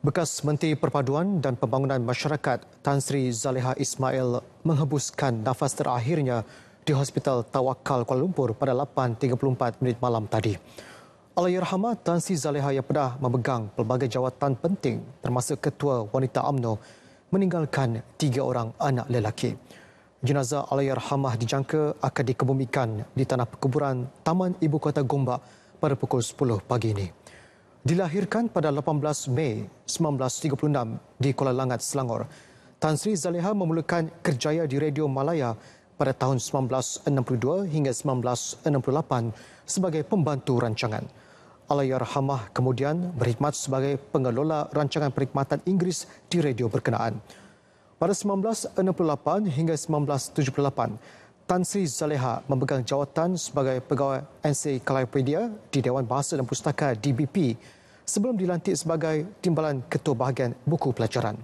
Bekas Menteri Perpaduan dan Pembangunan Masyarakat Tan Sri Zaleha Ismail menghembuskan nafas terakhirnya di Hospital Tawakal Kuala Lumpur pada 8.34 minit malam tadi. Alayyarhama Tan Sri Zaleha yang pernah memegang pelbagai jawatan penting termasuk Ketua Wanita UMNO meninggalkan tiga orang anak lelaki. Jenazah Alayyarhamah dijangka akan dikebumikan di tanah perkuburan Taman Ibu Kota Gombak pada pukul 10 pagi ini. Dilahirkan pada 18 Mei 1936 di Kuala Langat, Selangor, Tan Sri Zaleha memulakan kerjaya di Radio Malaya pada tahun 1962 hingga 1968 sebagai pembantu rancangan. Alayarhamah kemudian berkhidmat sebagai pengelola rancangan perkhidmatan Inggris di radio berkenaan. Pada 1968 hingga 1978, Tan Sri Zaleha memegang jawatan sebagai pegawai NC ensiklopedia di Dewan Bahasa dan Pustaka DBP sebelum dilantik sebagai timbalan ketua bahagian buku pelajaran.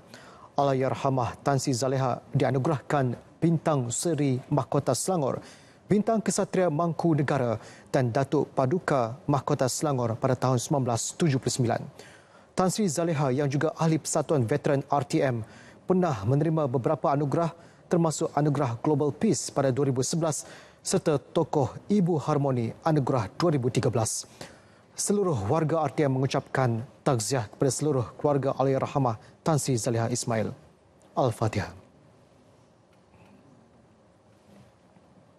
Alayarhamah Tan Sri Zaleha dianugerahkan Bintang Seri Mahkota Selangor, Bintang Kesatria Mangku Negara dan Datuk Paduka Mahkota Selangor pada tahun 1979. Tan Sri Zaleha yang juga ahli Persatuan Veteran RTM pernah menerima beberapa anugerah termasuk anugerah Global Peace pada 2011 serta tokoh Ibu Harmoni anugerah 2013. Seluruh warga RTM mengucapkan takziah kepada seluruh keluarga Ali Rahmah Tansi Zaliha Ismail. Al-Fatihah.